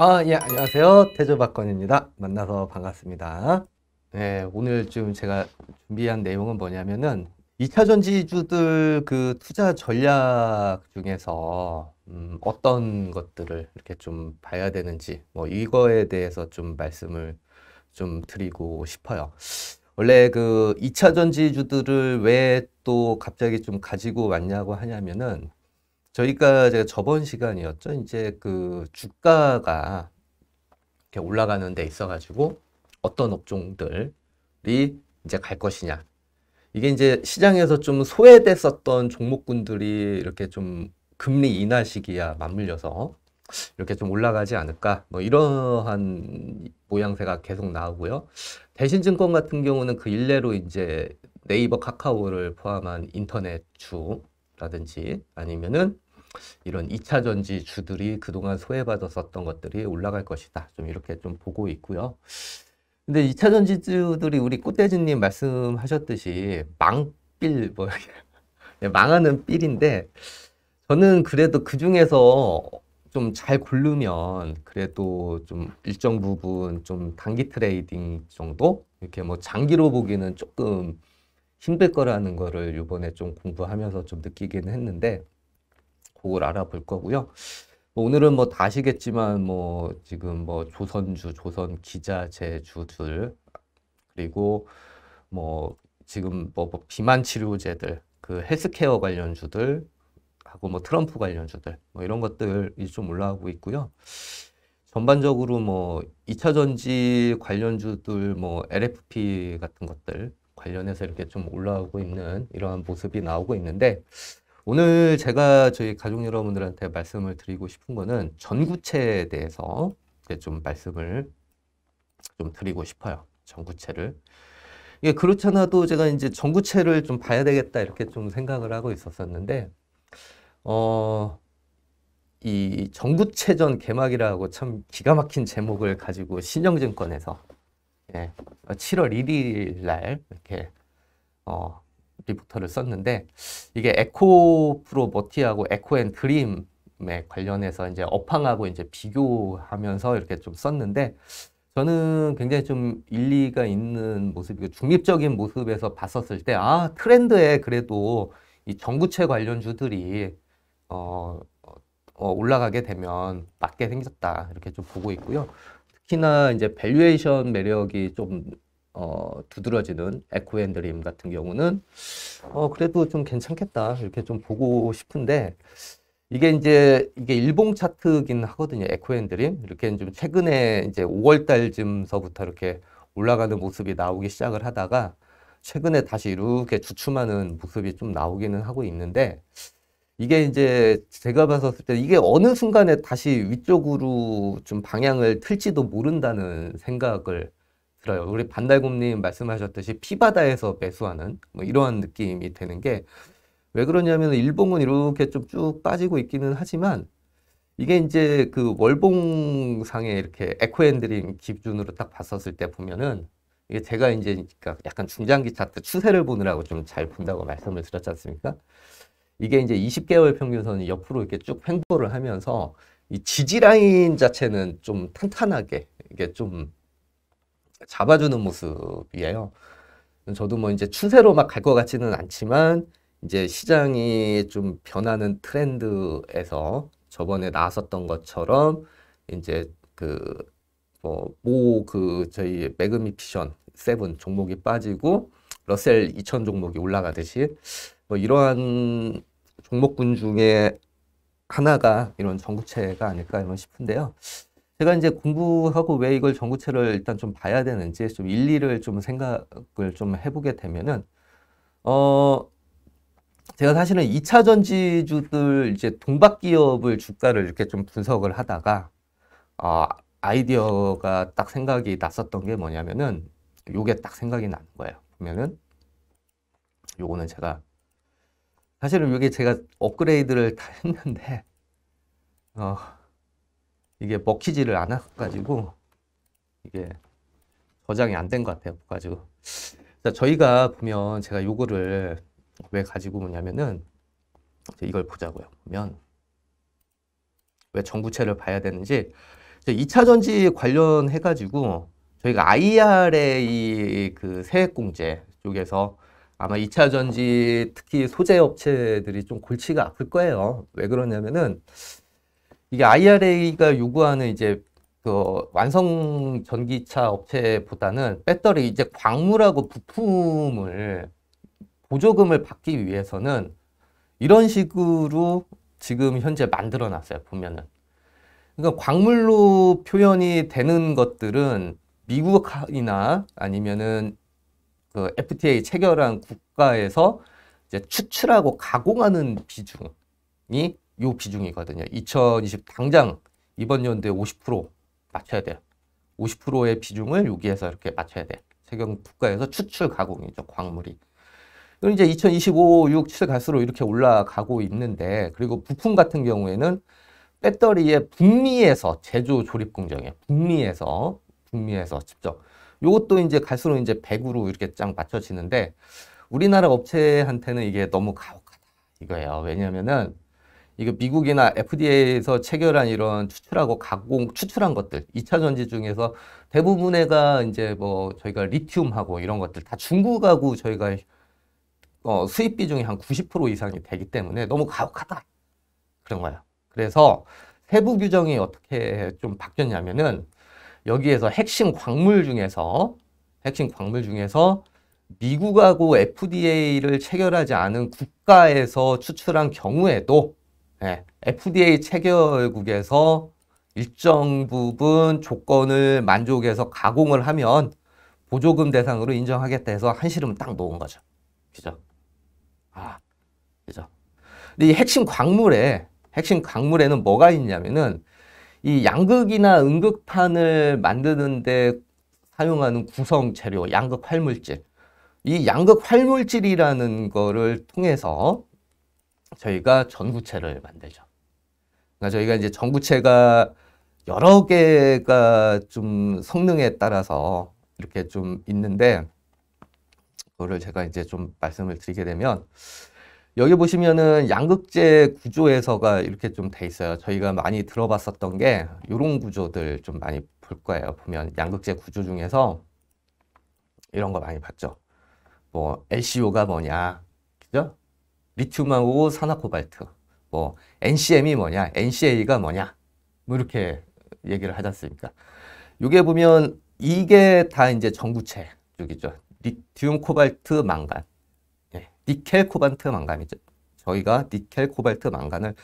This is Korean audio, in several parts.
아, 예, 안녕하세요. 태조박건입니다. 만나서 반갑습니다. 네, 오늘 지 제가 준비한 내용은 뭐냐면은 2차 전지주들 그 투자 전략 중에서 음, 어떤 것들을 이렇게 좀 봐야 되는지 뭐 이거에 대해서 좀 말씀을 좀 드리고 싶어요. 원래 그 2차 전지주들을 왜 또 갑자기 좀 가지고 왔냐고 하냐면은 저희가 제가 저번 시간이었죠. 이제 그 주가가 이렇게 올라가는 데 있어가지고 어떤 업종들이 이제 갈 것이냐. 이게 이제 시장에서 좀 소외됐었던 종목군들이 이렇게 좀 금리 인하 시기와 맞물려서 이렇게 좀 올라가지 않을까 뭐 이러한 모양새가 계속 나오고요. 대신증권 같은 경우는 그 일례로 이제 네이버 카카오를 포함한 인터넷 주라든지 아니면은 이런 2차 전지 주들이 그동안 소외받았었던 것들이 올라갈 것이다. 좀 이렇게 좀 보고 있고요. 근데 2차 전지주들이 우리 꽃대진님 말씀하셨듯이 망빌 뭐 네, 망하는 빌인데 저는 그래도 그 중에서 좀 잘 고르면 그래도 좀 일정 부분 좀 단기 트레이딩 정도 이렇게 뭐 장기로 보기는 조금 힘들 거라는 거를 요번에 좀 공부하면서 좀 느끼긴 했는데 그걸 알아볼 거고요. 뭐 오늘은 뭐다시겠지만뭐 지금 뭐 조선주, 조선 기자 제주들 그리고 뭐 지금 뭐, 뭐 비만 치료제들 그 헬스케어 관련 주들 하고 뭐 트럼프 관련 주들 뭐 이런 것들이 좀 올라오고 있고요. 전반적으로 뭐 2차 전지 관련주들 뭐 LFP 같은 것들 관련해서 이렇게 좀 올라오고 있는 이러한 모습이 나오고 있는데 오늘 제가 저희 가족 여러분들한테 말씀을 드리고 싶은 거는 전구체에 대해서 좀 말씀을 좀 드리고 싶어요. 전구체를. 예, 그렇잖아도 제가 이제 전구체를 좀 봐야 되겠다 이렇게 좀 생각을 하고 있었었는데, 어, 이 전구체전 개막이라고 참 기가 막힌 제목을 가지고 신영증권에서 예, 7월 1일 날 이렇게 어, 리포터를 썼는데 이게 에코 프로 버티하고 에코 앤 드림에 관련해서 이제 업황하고 이제 비교하면서 이렇게 좀 썼는데 저는 굉장히 좀 일리가 있는 모습이고 중립적인 모습에서 봤었을 때아 트렌드에 그래도 이 전구체 관련주들이 어, 어, 올라가게 되면 맞게 생겼다 이렇게 좀 보고 있고요. 특히나 이제 밸류에이션 매력이 좀 어, 두드러지는 에코앤드림 같은 경우는 어, 그래도 좀 괜찮겠다 이렇게 좀 보고 싶은데 이게 이제 이게 일봉 차트긴 하거든요 에코앤드림 이렇게 좀 최근에 이제 5월 달쯤서부터 이렇게 올라가는 모습이 나오기 시작을 하다가 최근에 다시 이렇게 주춤하는 모습이 좀 나오기는 하고 있는데 이게 이제 제가 봤었을 때 이게 어느 순간에 다시 위쪽으로 좀 방향을 틀지도 모른다는 생각을 들어요. 음. 우리 반달곰님 말씀하셨듯이 피바다에서 매수하는 뭐 이러한 느낌이 되는 게 왜 그러냐면 일봉은 이렇게 좀 쭉 빠지고 있기는 하지만 이게 이제 그 월봉상에 이렇게 에코앤드림 기준으로 딱 봤었을 때 보면은 이게 제가 이제 그러니까 약간 중장기 차트 추세를 보느라고 좀 잘 본다고 말씀을 드렸지 않습니까? 이게 이제 20개월 평균선이 옆으로 이렇게 쭉 횡보를 하면서 이 지지라인 자체는 좀 탄탄하게 이게 좀 잡아주는 모습이에요. 저도 뭐 이제 추세로 막 갈 것 같지는 않지만 이제 시장이 좀 변하는 트렌드에서 저번에 나왔었던 것처럼 이제 그뭐모그 뭐 그 저희 매그미 피션 세븐 종목이 빠지고 러셀 2000 종목이 올라가듯이 뭐 이러한 종목군 중에 하나가 이런 전구체가 아닐까 이런 싶은데요. 제가 이제 공부하고 왜 이걸 전구체를 일단 좀 봐야 되는지 좀 일리를 좀 생각을 좀 해보게 되면은 어 제가 사실은 2차 전지주들 이제 동박 기업을 주가를 이렇게 좀 분석을 하다가 어 아이디어가 딱 생각이 났었던 게 뭐냐면은 요게 딱 생각이 나는 거예요. 그러면은 요거는 제가 사실은 요게 제가 업그레이드를 다 했는데 어 이게 먹히지를 않아가지고 이게 저장이 안 된 것 같아요. 가지고 자, 저희가 보면 제가 요거를 왜 가지고 오냐면은 이걸 보자고요. 보면 왜 전구체를 봐야 되는지 2차 전지 관련해 가지고 저희가 IRA 그 세액공제 쪽에서 아마 2차 전지 특히 소재 업체들이 좀 골치가 아플 거예요. 왜 그러냐면은 이게 IRA가 요구하는 이제 그 완성 전기차 업체보다는 배터리 이제 광물하고 부품을 보조금을 받기 위해서는 이런 식으로 지금 현재 만들어 놨어요 보면은 그러니까 광물로 표현이 되는 것들은 미국이나 아니면은 그 FTA 체결한 국가에서 이제 추출하고 가공하는 비중이 요 비중이거든요. 2020 당장 이번 연도에 50% 맞춰야 돼요. 50%의 비중을 여기에서 이렇게 맞춰야 돼. 요 세경 국가에서 추출 가공이죠. 광물이. 그럼 이제 2025, 6, 7 갈수록 이렇게 올라가고 있는데 그리고 부품 같은 경우에는 배터리의 북미에서 제조 조립 공정에 북미에서 북미에서 직접 요것도 이제 갈수록 이제 100으로 이렇게 쫙 맞춰지는데 우리나라 업체한테는 이게 너무 가혹하다 이거예요. 왜냐면은 이거 미국이나 FDA에서 체결한 이런 추출하고 가공, 추출한 것들, 2차 전지 중에서 대부분의가 이제 뭐 저희가 리튬하고 이런 것들 다 중국하고 저희가 어, 수입 비중에한 90% 이상이 되기 때문에 너무 가혹하다. 그런 거예요. 그래서 세부 규정이 어떻게 좀 바뀌었냐면은 여기에서 핵심 광물 중에서 핵심 광물 중에서 미국하고 FDA를 체결하지 않은 국가에서 추출한 경우에도 예, FDA 체결국에서 일정 부분 조건을 만족해서 가공을 하면 보조금 대상으로 인정하겠다 해서 한시름 딱 놓은 거죠. 그죠? 아, 그죠? 근데 이 핵심 광물에, 핵심 광물에는 뭐가 있냐면은 이 양극이나 음극판을 만드는데 사용하는 구성 재료, 양극 활물질. 이 양극 활물질이라는 거를 통해서 저희가 전구체를 만들죠. 그러니까 저희가 이제 전구체가 여러 개가 좀 성능에 따라서 이렇게 좀 있는데 그거를 제가 이제 좀 말씀을 드리게 되면 여기 보시면은 양극재 구조에서가 이렇게 좀 돼 있어요. 저희가 많이 들어봤었던 게 이런 구조들 좀 많이 볼 거예요. 보면 양극재 구조 중에서 이런 거 많이 봤죠. 뭐 LCO가 뭐냐, 그죠? 리튬하고 산화코발트, 뭐 NCM이 뭐냐, NCA가 뭐냐, 뭐 이렇게 얘기를 하지 않습니까? 요게 보면 이게 다 이제 전구체 쪽이죠. 리튬 코발트 망간, 네. 니켈 코발트 망간이죠. 저희가 니켈 코발트 망간을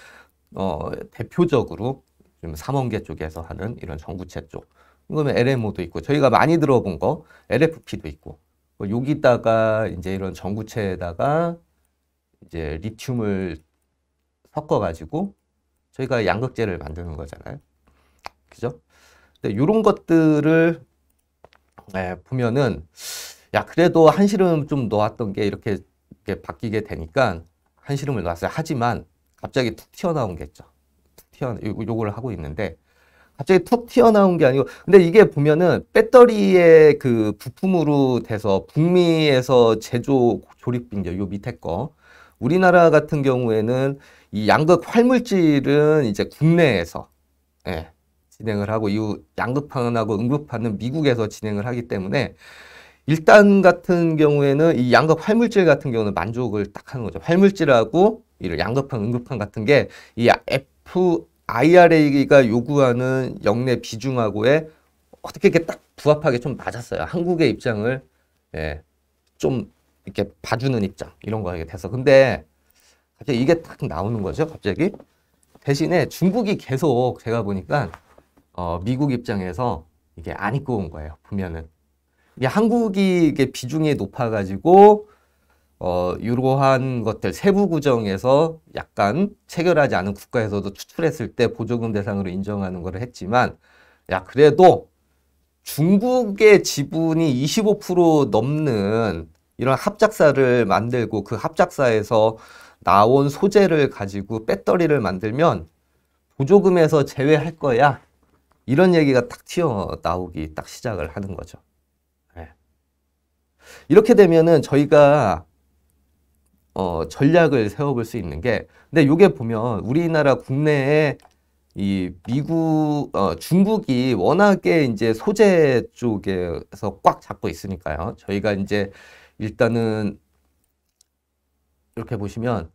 어, 대표적으로 좀 삼원계 쪽에서 하는 이런 전구체 쪽. 그러면 LMO도 있고 저희가 많이 들어본 거 LFP도 있고 뭐 여기다가 이제 이런 전구체에다가 이제 리튬을 섞어 가지고 저희가 양극재를 만드는 거잖아요. 그죠? 근데 이런 것들을 네, 보면은 야 그래도 한시름 좀 넣었던 게 이렇게, 이렇게 바뀌게 되니까 한시름을 넣었어요. 하지만 갑자기 툭 튀어나온 게 있죠. 툭 튀어 요걸 하고 있는데 갑자기 툭 튀어나온 게 아니고 근데 이게 보면은 배터리의 그 부품으로 돼서 북미에서 제조 조립 빙자 요 밑에 거 우리나라 같은 경우에는 이 양극 활물질은 이제 국내에서 예, 진행을 하고 이후 양극판하고 응급판은 미국에서 진행을 하기 때문에 일단 같은 경우에는 이 양극 활물질 같은 경우는 만족을 딱 하는 거죠. 활물질하고 이를 양극판, 음극판 같은 게 이 FIRA가 요구하는 역내 비중하고의 어떻게 이렇게 딱 부합하게 좀 맞았어요. 한국의 입장을 예, 좀 이렇게 봐주는 입장 이런 거에 대해서 근데 갑자기 이게 딱 나오는 거죠 갑자기 대신에 중국이 계속 제가 보니까 어, 미국 입장에서 이게 안 입고 온 거예요 보면은 이게 한국이 이게 비중이 높아가지고 어, 이러한 것들 세부 구정에서 약간 체결하지 않은 국가에서도 추출했을 때 보조금 대상으로 인정하는 걸 했지만 야 그래도 중국의 지분이 25% 넘는 이런 합작사를 만들고 그 합작사에서 나온 소재를 가지고 배터리를 만들면 보조금에서 제외할 거야. 이런 얘기가 딱 튀어나오기 딱 시작을 하는 거죠. 네. 이렇게 되면은 저희가 어, 전략을 세워볼 수 있는 게 근데 요게 보면 우리나라 국내에 이 미국 어, 중국이 워낙에 이제 소재 쪽에서 꽉 잡고 있으니까요. 저희가 이제 일단은 이렇게 보시면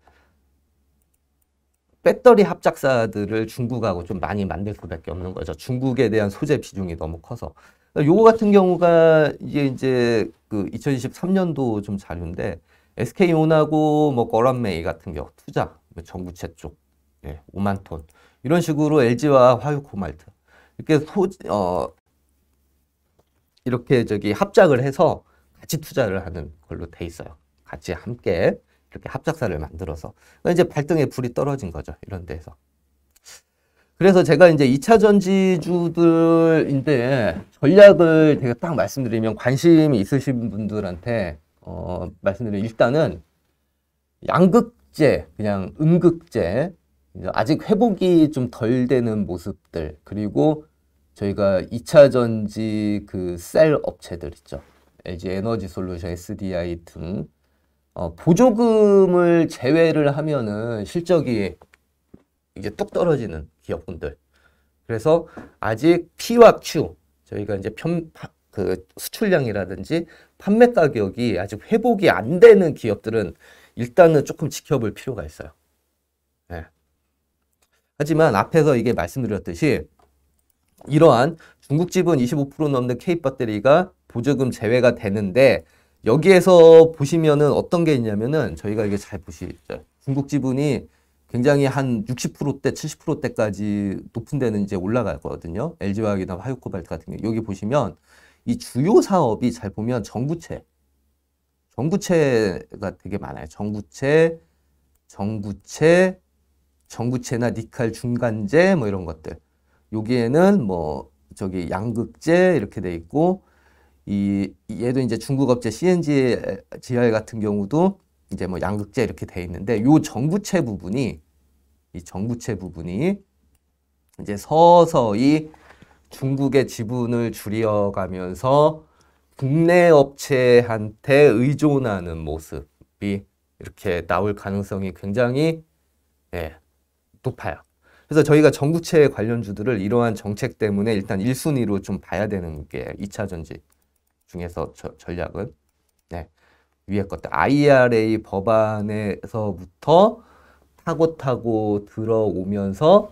배터리 합작사들을 중국하고 좀 많이 만들 수밖에 없는 거죠. 중국에 대한 소재 비중이 너무 커서. 그러니까 요거 같은 경우가 이게 이제 그 2023년도 좀 자료인데 SK온하고 뭐 거란메이 같은 경우 투자, 뭐 전구체 쪽 예, 5만 톤 이런 식으로 LG와 화유코말트 이렇게 소 어, 이렇게 저기 합작을 해서 같이 투자를 하는 걸로 돼 있어요. 같이 함께 이렇게 합작사를 만들어서 그러니까 이제 발등에 불이 떨어진 거죠. 이런 데에서. 그래서 제가 이제 2차 전지주들인데 전략을 제가 딱 말씀드리면 관심이 있으신 분들한테 어, 말씀드리면 일단은 양극재, 그냥 음극재, 아직 회복이 좀 덜 되는 모습들, 그리고 저희가 2차 전지 그 셀 업체들 있죠. LG 에너지 솔루션, SDI 등 어, 보조금을 제외를 하면은 실적이 이제 뚝 떨어지는 기업분들. 그래서 아직 P와 Q 저희가 이제 편, 그 수출량이라든지 판매 가격이 아직 회복이 안 되는 기업들은 일단은 조금 지켜볼 필요가 있어요. 네. 하지만 앞에서 이게 말씀드렸듯이 이러한 중국 지분 25% 넘는 케이 배터리가 보조금 제외가 되는데 여기에서 보시면은 어떤 게 있냐면은 저희가 이게 잘 보시죠. 중국 지분이 굉장히 한 60%대, 70%대까지 높은 데는 이제 올라갈 거거든요. LG화학이나 화요코발트 같은 경우 여기 보시면 이 주요 사업이 잘 보면 정부채. 정부채가 되게 많아요. 정부채, 정부채, 정부채나 니칼 중간재 뭐 이런 것들. 여기에는 뭐 저기 양극재 이렇게 돼 있고 이 얘도 이제 중국 업체 CNG GR 같은 경우도 이제 뭐 양극재 이렇게 돼 있는데 요 전구체 부분이 이 전구체 부분이 이제 서서히 중국의 지분을 줄여가면서 국내 업체한테 의존하는 모습이 이렇게 나올 가능성이 굉장히 예, 높아요. 그래서 저희가 전구체 관련주들을 이러한 정책 때문에 일단 1순위로 좀 봐야 되는 게 2차 전지 중에서 저, 전략은 네. 위에 것들 IRA 법안에서부터 타고 타고 들어오면서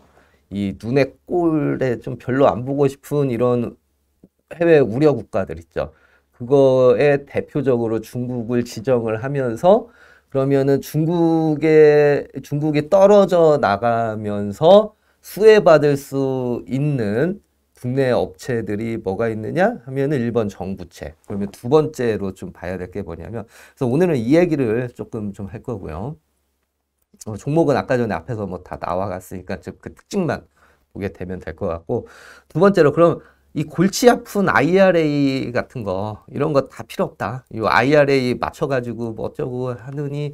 이 눈에 꼴에 좀 별로 안 보고 싶은 이런 해외 우려 국가들 있죠. 그거에 대표적으로 중국을 지정을 하면서 그러면은 중국에 중국이 떨어져 나가면서 수혜받을 수 있는 국내 업체들이 뭐가 있느냐 하면은 1번 정부채. 그러면 두 번째로 좀 봐야 될 게 뭐냐면 그래서 오늘은 이 얘기를 조금 좀 할 거고요. 어, 종목은 아까 전에 앞에서 뭐 다 나와갔으니까 그 특징만 보게 되면 될 것 같고 두 번째로 그럼 이 골치 아픈 IRA 같은 거 이런 거 다 필요 없다. 이 IRA 맞춰가지고 뭐 어쩌고 하느니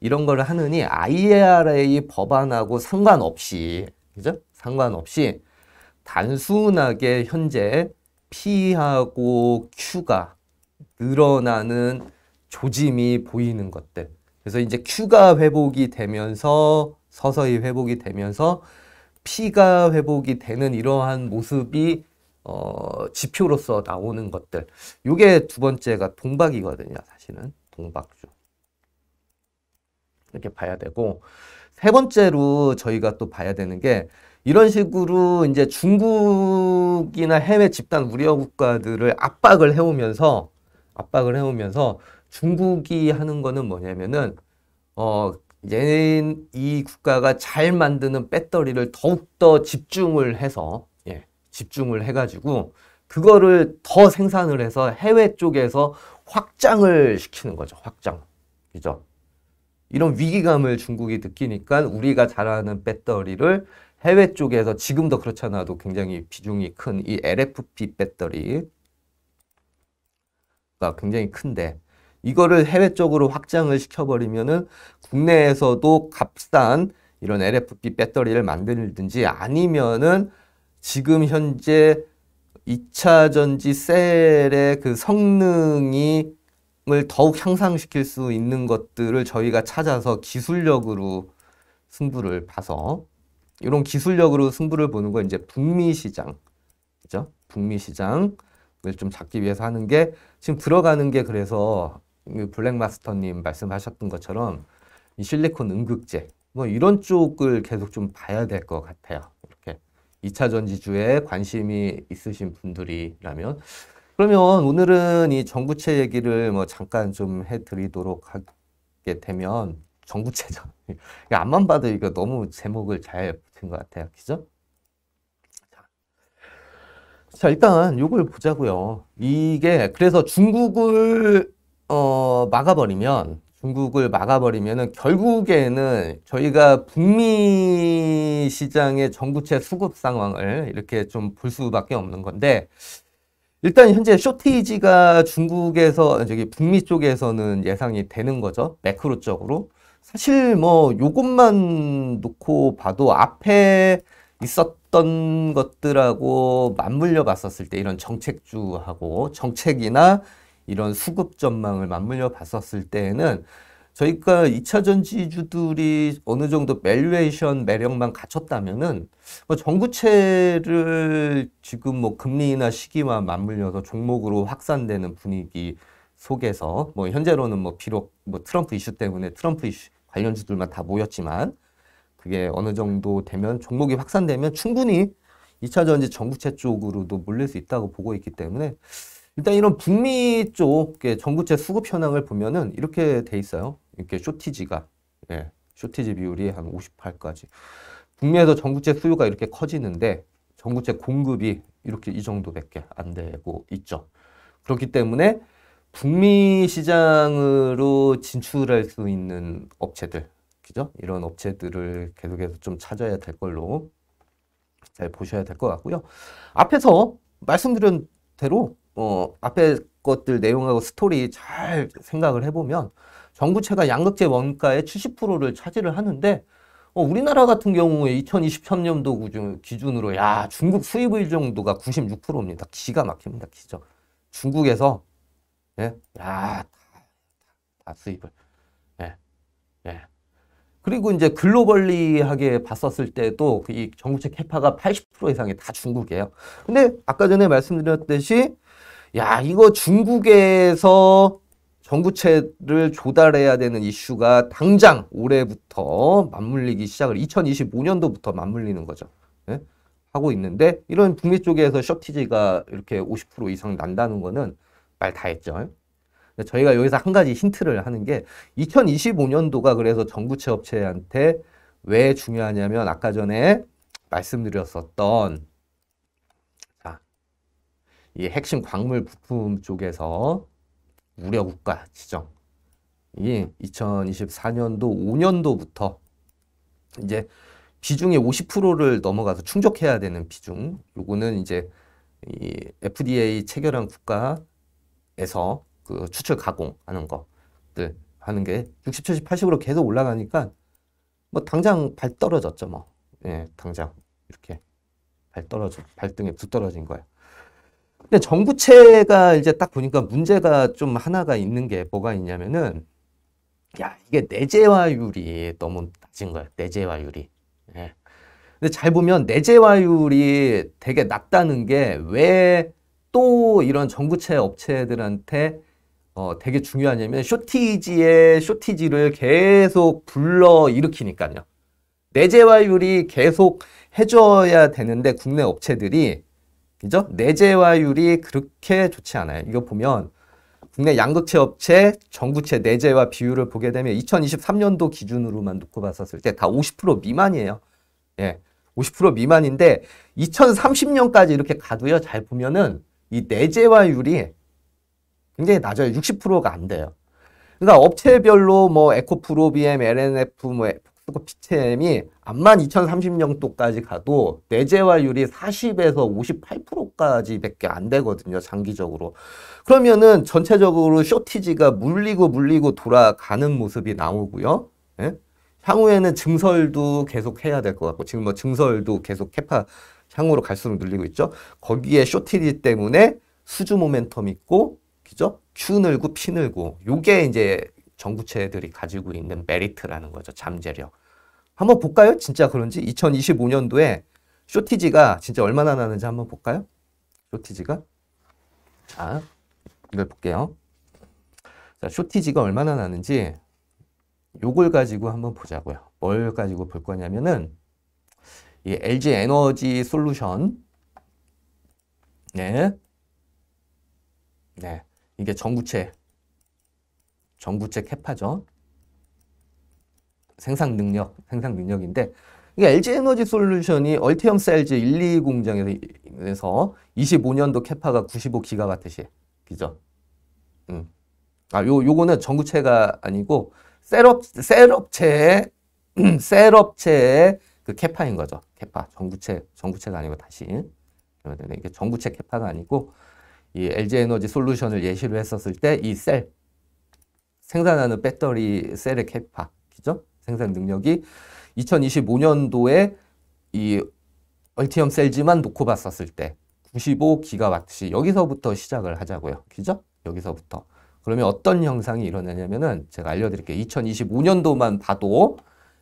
이런 걸 하느니 IRA 법안하고 상관없이 그죠? 상관없이 단순하게 현재 P하고 Q가 늘어나는 조짐이 보이는 것들. 그래서 이제 Q가 회복이 되면서 서서히 회복이 되면서 P가 회복이 되는 이러한 모습이 어, 지표로서 나오는 것들. 이게두 번째가 동박이거든요, 사실은. 동박주. 이렇게 봐야 되고 세 번째로 저희가 또 봐야 되는 게 이런 식으로 이제 중국이나 해외 집단 우려 국가들을 압박을 해오면서 압박을 해오면서 중국이 하는 거는 뭐냐면은 어 얘네 이 국가가 잘 만드는 배터리를 더욱더 집중을 해서 예 집중을 해가지고 그거를 더 생산을 해서 해외 쪽에서 확장을 시키는 거죠 확장 그죠 이런 위기감을 중국이 느끼니까 우리가 잘하는 배터리를 해외 쪽에서 지금도 그렇잖아도 굉장히 비중이 큰 이 LFP 배터리가 굉장히 큰데 이거를 해외 쪽으로 확장을 시켜버리면은 국내에서도 값싼 이런 LFP 배터리를 만들든지 아니면은 지금 현재 2차 전지 셀의 그 성능이 을 더욱 향상시킬 수 있는 것들을 저희가 찾아서 기술력으로 승부를 봐서 이런 기술력으로 승부를 보는 건 이제 북미 시장, 그죠? 북미 시장을 좀 잡기 위해서 하는 게 지금 들어가는 게 그래서 블랙마스터님 말씀하셨던 것처럼 이 실리콘 음극재 뭐 이런 쪽을 계속 좀 봐야 될 것 같아요. 이렇게 2차 전지주에 관심이 있으신 분들이라면 그러면 오늘은 이 정부채 얘기를 뭐 잠깐 좀 해드리도록 하게 되면 전구체죠 안만 봐도 이거 너무 제목을 잘 붙인 것 같아요. 그죠? 자, 일단 요걸 보자고요. 이게 그래서 중국을 어, 막아버리면 중국을 막아버리면 결국에는 저희가 북미 시장의 전구체 수급 상황을 이렇게 좀 볼 수밖에 없는 건데 일단 현재 쇼티지가 중국에서 저기 북미 쪽에서는 예상이 되는 거죠 매크로적으로 사실 뭐 요것만 놓고 봐도 앞에 있었던 것들하고 맞물려 봤었을 때 이런 정책주하고 정책이나 이런 수급 전망을 맞물려 봤었을 때에는 저희가 2차 전지주들이 어느 정도 밸류에이션 매력만 갖췄다면은 뭐정부채를 지금 뭐 금리나 시기와 맞물려서 종목으로 확산되는 분위기 속에서 뭐 현재로는 뭐 비록 뭐 트럼프 이슈 때문에 트럼프 이슈 관련주들만 다 모였지만 그게 어느 정도 되면 종목이 확산되면 충분히 2차 전지 전구체 쪽으로도 몰릴 수 있다고 보고 있기 때문에 일단 이런 북미 쪽의 전구체 수급 현황을 보면은 이렇게 돼 있어요. 이렇게 쇼티지가 예, 쇼티지 비율이 한 58까지 북미에서 전구체 수요가 이렇게 커지는데 전구체 공급이 이렇게 이 정도밖에 안 되고 있죠. 그렇기 때문에 북미 시장으로 진출할 수 있는 업체들, 그죠? 이런 업체들을 계속해서 좀 찾아야 될 걸로 잘 보셔야 될 것 같고요. 앞에서 말씀드린 대로 어, 앞에 것들 내용하고 스토리 잘 생각을 해보면 전구체가 양극재 원가의 70%를 차지를 하는데 어, 우리나라 같은 경우에 2023년도 기준으로 야 중국 수입의 정도가 96%입니다. 기가 막힙니다. 기죠. 중국에서 예? 야, 아, 다, 다 수입을. 예. 예. 그리고 이제 글로벌리하게 봤었을 때도 그 이 전국체 캐파가 80% 이상이 다 중국이에요. 근데 아까 전에 말씀드렸듯이 야, 이거 중국에서 전구체를 조달해야 되는 이슈가 당장 올해부터 맞물리기 시작을 2025년도부터 맞물리는 거죠. 예? 하고 있는데 이런 북미 쪽에서 셔티지가 이렇게 50% 이상 난다는 거는 말다 했죠. 저희가 여기서 한 가지 힌트를 하는 게 2025년도가 그래서 전구체 업체한테 왜 중요하냐면 아까 전에 말씀드렸었던 자, 이 핵심 광물 부품 쪽에서 우려 국가 지정 이 2024년도 5년도부터 이제 비중이 50%를 넘어가서 충족해야 되는 비중 요거는 이제 이 FDA 체결한 국가 에서 그 추출 가공하는 것들 네. 하는 게 60, 70, 80으로 계속 올라가니까 뭐 당장 발 떨어졌죠 뭐. 예, 당장 이렇게 발 떨어져 발등에 붙 떨어진 거예요. 근데 정부채가 이제 딱 보니까 문제가 좀 하나가 있는 게 뭐가 있냐면은 야 이게 내재화율이 너무 낮은 거예요. 내재화율이. 예. 근데 잘 보면 내재화율이 되게 낮다는 게왜 또 이런 전구체 업체들한테 어, 되게 중요하냐면 쇼티지의 쇼티지를 계속 불러 일으키니까요. 내재화율이 계속 해줘야 되는데 국내 업체들이 그죠? 내재화율이 그렇게 좋지 않아요. 이거 보면 국내 양극체 업체 전구체 내재화 비율을 보게 되면 2023년도 기준으로만 놓고 봤었을 때 다 50% 미만이에요. 예. 50% 미만인데 2030년까지 이렇게 가도요. 잘 보면은 이 내재화율이 굉장히 낮아요. 60%가 안 돼요. 그러니까 업체별로 뭐 에코프로비엠, LNF, 뭐 PTM이 암만 2030년도까지 가도 내재화율이 40에서 58%까지 밖에 안 되거든요. 장기적으로. 그러면은 전체적으로 쇼티지가 물리고 물리고 돌아가는 모습이 나오고요. 예? 향후에는 증설도 계속 해야 될 것 같고 지금 뭐 증설도 계속 캐파 향후로 갈수록 늘리고 있죠. 거기에 쇼티리 때문에 수주 모멘텀 있고 그죠? Q 늘고 P 늘고 요게 이제 전구체들이 가지고 있는 메리트라는 거죠. 잠재력. 한번 볼까요? 진짜 그런지 2025년도에 쇼티지가 진짜 얼마나 나는지 한번 볼까요? 쇼티지가 자, 이걸 볼게요. 자, 쇼티지가 얼마나 나는지 요걸 가지고 한번 보자고요. 뭘 가지고 볼 거냐면은 이 예, LG 에너지 솔루션 네. 네. 이게 전구체 전구체 캐파죠. 생산 능력, 생산 능력인데 이게 LG 에너지 솔루션이 얼티엄 셀즈 1, 2 공장에서 25년도 캐파가 95기가와트시. 그죠? 음. 아, 요 요거는 전구체가 아니고 셀업 셀업체 셀업체의 그 케파인 거죠. 케파. 전구체, 전구체가 아니고 다시. 그 이게 전구체 케파가 아니고 이 LG 에너지 솔루션을 예시로 했었을 때 이 셀, 생산하는 배터리 셀의 케파, 그죠? 생산 능력이 2025년도에 이 얼티엄 셀지만 놓고 봤었을 때 95기가와트시 여기서부터 시작을 하자고요. 그죠? 여기서부터. 그러면 어떤 현상이 일어나냐면은 제가 알려드릴게요. 2025년도만 봐도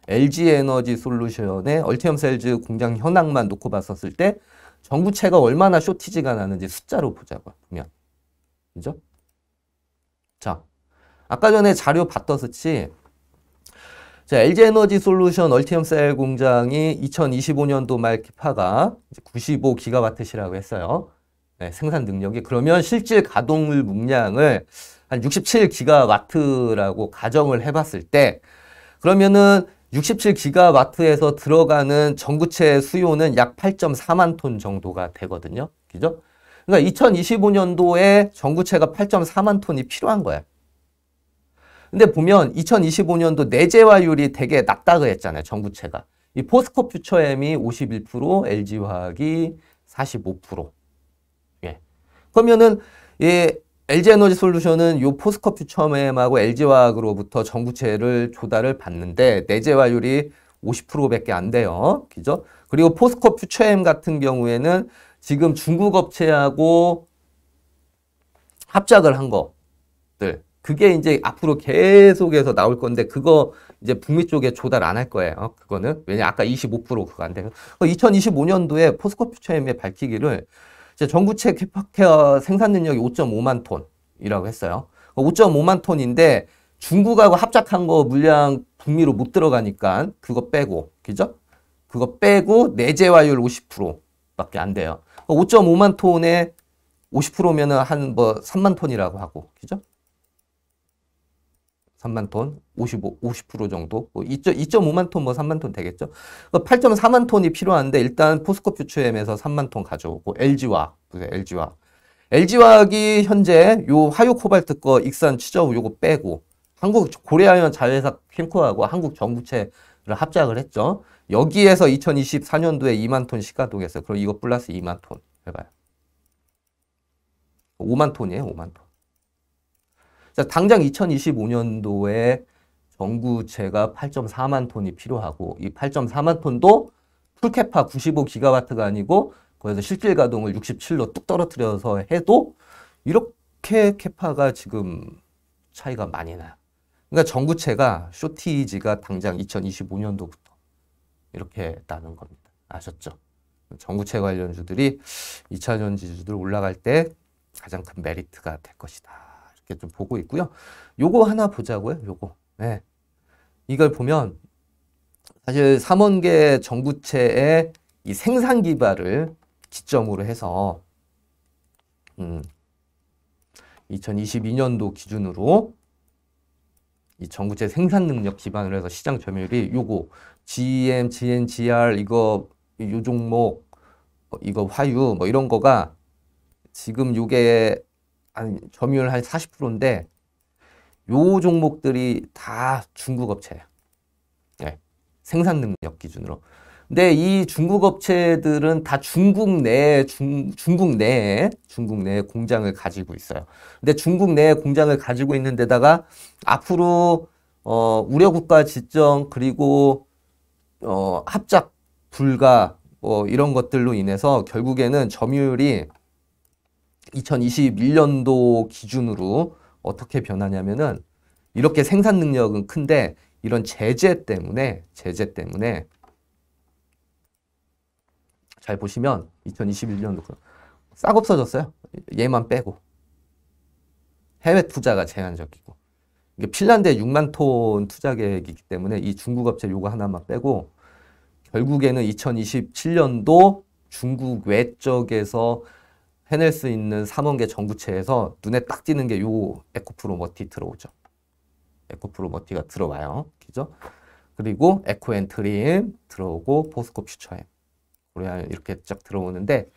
LG 에너지 솔루션의 얼티엄 셀즈 공장 현황만 놓고 봤었을 때 전구체가 얼마나 쇼티지가 나는지 숫자로 보자고요. 보면. 그죠? 자, 아까 전에 자료 봤더스치 자, LG 에너지 솔루션 얼티엄 셀 공장이 2025년도 말 기파가 95기가와트시라고 했어요. 네, 생산 능력이 그러면 실질 가동률 문량을 한 67기가와트라고 가정을 해봤을 때 그러면은 67기가와트에서 들어가는 전구체 수요는 약 8.4만 톤 정도가 되거든요. 그죠? 그러니까 2025년도에 전구체가 8.4만 톤이 필요한 거야. 근데 보면 2025년도 내재화율이 되게 낮다 그랬잖아요. 전구체가. 이 포스코 퓨처엠이 51%, LG화학이 45%. 예. 그러면은 예, LG 에너지 솔루션은 요 포스코 퓨처엠하고 LG화학으로부터 전구체를 조달을 받는데 내재화율이 50%밖에 안 돼요. 그죠? 그리고 포스코 퓨처엠 같은 경우에는 지금 중국 업체하고 합작을 한 것들 그게 이제 앞으로 계속해서 나올 건데 그거 이제 북미 쪽에 조달 안 할 거예요. 그거는 왜냐 아까 25% 그거 안 돼요. 2025년도에 포스코 퓨처엠의 밝히기를 이제 전구체 캐파케어 생산 능력이 5.5만 톤이라고 했어요. 5.5만 톤인데 중국하고 합작한 거 물량 북미로 못 들어가니까 그거 빼고 그죠? 그거 빼고 내재화율 50%밖에 안 돼요. 5.5만 톤에 5 0면한뭐 3만 톤이라고 하고 그죠? 3만 톤, 55, 50% 정도, 뭐 2.5만 톤, 뭐 3만 톤 되겠죠? 8.4만 그러니까 톤이 필요한데 일단 포스코 퓨처엠에서 3만 톤 가져오고 LG화, 보세요, LG화. LG화학이 현재 요 화요 코발트 거 익산 치저우 요거 빼고 한국 고려아연 자회사 캠코하고 한국 정부채를 합작을 했죠. 여기에서 2024년도에 2만 톤 시가동에서 그럼 이거 플러스 2만 톤 해봐요. 5만 톤이에요, 5만 톤. 자, 당장 2025년도에 전구체가 8.4만 톤이 필요하고 이 8.4만 톤도 풀캐파 95기가와트가 아니고 거기서 실질 가동을 67로 뚝 떨어뜨려서 해도 이렇게 캐파가 지금 차이가 많이 나요. 그러니까 전구체가 쇼티지가 당장 2025년도부터 이렇게 나는 겁니다. 아셨죠? 전구체 관련주들이 2차 전지주들 올라갈 때 가장 큰 메리트가 될 것이다. 이렇게 좀 보고 있고요. 요거 하나 보자고요. 요거. 네. 이걸 보면 사실 삼원계 전구체의 이 생산 기발을 기점으로 해서 음 2022년도 기준으로 이 전구체 생산 능력 기반으로 해서 시장 점유율이 요거 GM, GN, GR 이거 요 종목 어, 이거 화유 뭐 이런 거가 지금 요게 한 점유율 한 40%인데 요 종목들이 다 중국 업체예요. 네. 생산 능력 기준으로. 근데 이 중국 업체들은 다 중국 내에 중, 중국 내에 중국 내에 공장을 가지고 있어요. 근데 중국 내에 공장을 가지고 있는 데다가 앞으로 어, 우려 국가 지정 그리고 어, 합작 불가 뭐 이런 것들로 인해서 결국에는 점유율이 2021년도 기준으로 어떻게 변하냐면은 이렇게 생산 능력은 큰데 이런 제재 때문에 제재 때문에 잘 보시면 2021년도 그 싹 없어졌어요. 얘만 빼고 해외 투자가 제한적이고 이게 핀란드의 6만 톤 투자 계획이기 때문에 이 중국 업체 요거 하나만 빼고 결국에는 2027년도 중국 외적에서 해낼 수 있는 3원계 전구체에서 눈에 딱 띄는 게 이 에코프로 머티 들어오죠. 에코프로 머티가 들어와요. 그죠? 그리고 에코 엔트림 들어오고 포스코 퓨처엠. 이렇게 쫙 들어오는데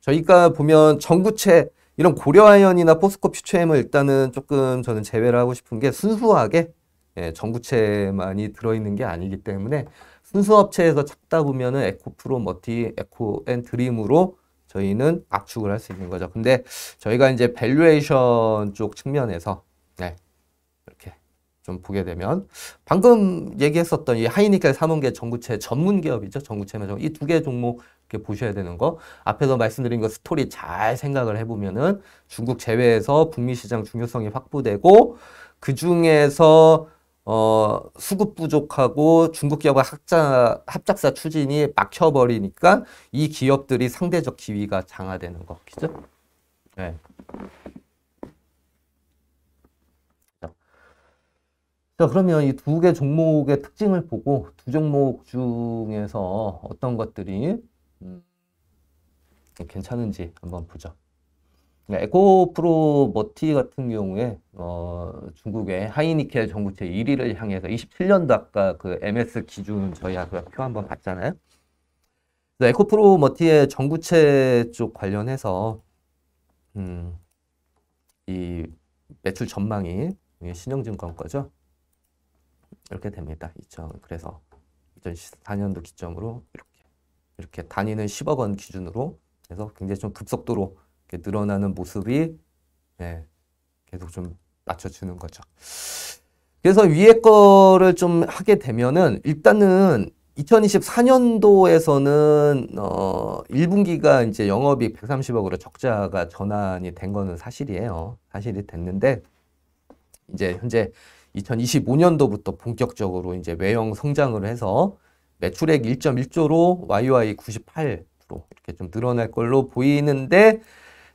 저희가 보면 전구체 이런 고려아연이나 포스코 퓨처엠을 일단은 조금 저는 제외를 하고 싶은 게 순수하게 예, 전구체만이 들어있는 게 아니기 때문에 순수업체에서 찾다 보면은 에코프로 머티, 에코 엔트림으로 저희는 압축을 할 수 있는 거죠. 근데 저희가 이제 밸류에이션 쪽 측면에서 네, 이렇게 좀 보게 되면 방금 얘기했었던 이 하이니켈 삼원계 전구체 전문 기업이죠. 전구체 매장 이두 개 종목 이렇게 보셔야 되는 거 앞에서 말씀드린 거 스토리 잘 생각을 해보면은 중국 제외에서 북미 시장 중요성이 확보되고 그 중에서 어, 수급 부족하고 중국 기업과 합작, 합작사 추진이 막혀버리니까 이 기업들이 상대적 지위가 장화되는 거겠죠? 네. 자, 그러면 이 두 개 종목의 특징을 보고 두 종목 중에서 어떤 것들이 음, 괜찮은지 한번 보죠. 네, 에코프로 머티 뭐 같은 경우에 어, 중국의 하이니켈 전구체 1위를 향해서 27년도 그 아까 그 MS 기준 저희가 표 한번 봤잖아요. 에코프로 머티의 뭐 전구체 쪽 관련해서 음, 이 매출 전망이 예, 신용증권 거죠. 이렇게 됩니다. 2000 그래서 2014년도 기점으로 이렇게 이렇게 단위는 10억 원 기준으로 그서 굉장히 좀 급속도로 늘어나는 모습이 예, 계속 좀 낮춰주는 거죠. 그래서 위에 거를 좀 하게 되면은 일단은 2024년도에서는 어 1분기가 이제 영업이 130억으로 적자가 전환이 된 거는 사실이에요. 사실이 됐는데 이제 현재 2025년도부터 본격적으로 이제 외형 성장을 해서 매출액 1.1조로 y y 98% 이렇게 좀 늘어날 걸로 보이는데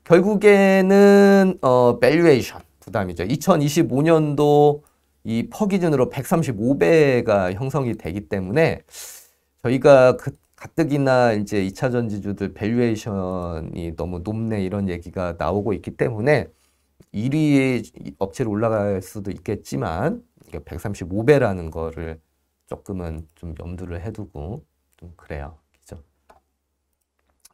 결국에는 어 밸류에이션 부담이죠. 2025년도 이 퍼 기준으로 135배가 형성이 되기 때문에 저희가 그 가뜩이나 이제 2차 전지주들 밸류에이션이 너무 높네 이런 얘기가 나오고 있기 때문에 1위 업체로 올라갈 수도 있겠지만 135배라는 거를 조금은 좀 염두를 해두고 좀 그래요. 그죠?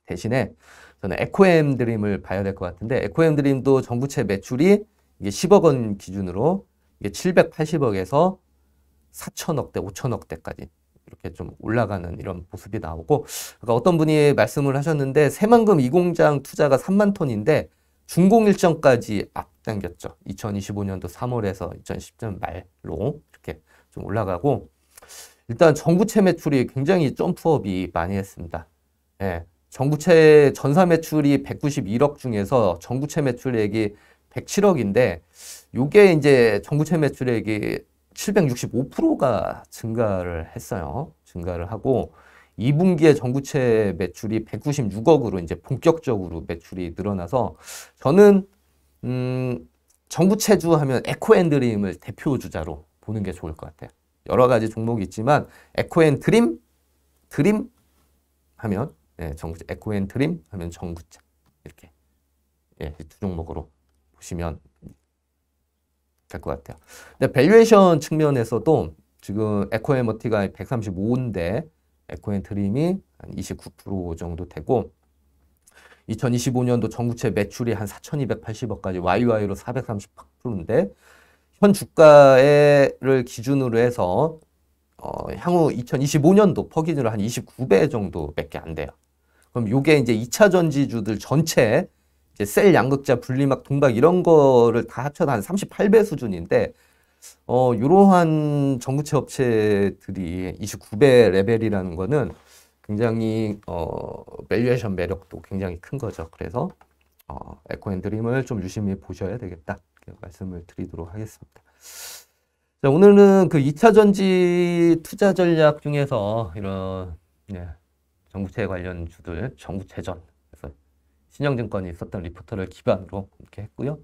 대신에 저는 에코엠 드림을 봐야 될 것 같은데 에코엠 드림도 정부채 매출이 이게 10억 원 기준으로 이게 780억에서 4천억대, 5천억대까지 이렇게 좀 올라가는 이런 모습이 나오고 그러니까 어떤 분이 말씀을 하셨는데 새만금 이 공장 투자가 3만 톤인데 준공 일정까지 앞당겼죠. 2025년도 3월에서 2010년 말로 이렇게 좀 올라가고 일단 정부채 매출이 굉장히 점프업이 많이 했습니다. 예. 전구체 전사 매출이 191억 중에서 전구체 매출액이 107억인데 이게 이제 전구체 매출액이 765%가 증가를 했어요. 증가를 하고 2분기에 전구체 매출이 196억으로 이제 본격적으로 매출이 늘어나서 저는 음 전구체주 하면 에코앤드림을 대표 주자로 보는 게 좋을 것 같아요. 여러 가지 종목이 있지만 에코앤드림 드림 하면 네, 예, 전구체 에코앤트림 하면 전구체 이렇게 예, 두 종목으로 보시면 될 것 같아요. 근데 밸류에이션 측면에서도 지금 에코앤머티가 135인데 에코앤트림이 한29% 정도 되고 2025년도 전구체 매출이 한 4,280억까지 YY로 438%인데 현 주가를 기준으로 해서 어, 향후 2025년도 퍼기준으로 한 29배 정도밖에 안 돼요. 그럼 요게 이제 2차 전지주들 전체 이제 셀 양극자 분리막 동박 이런 거를 다 합쳐도 한 38배 수준인데 어 이러한 전구체 업체들이 29배 레벨이라는 거는 굉장히 어 밸류에이션 매력도 굉장히 큰 거죠. 그래서 어, 에코앤드림을 좀 유심히 보셔야 되겠다. 말씀을 드리도록 하겠습니다. 자, 오늘은 그 2차 전지 투자 전략 중에서 이런 예, 정부채 관련 주들 정부채전 그래서 신영증권이 있었던 리포터를 기반으로 이렇게 했고요.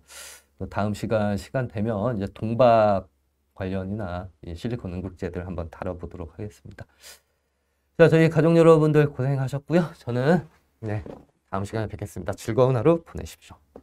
또 다음 시간 시간 되면 이제 동박 관련이나 실리콘 응급제들 한번 다뤄보도록 하겠습니다. 자, 저희 가족 여러분들 고생하셨고요. 저는 네 다음 시간에 뵙겠습니다. 즐거운 하루 보내십시오.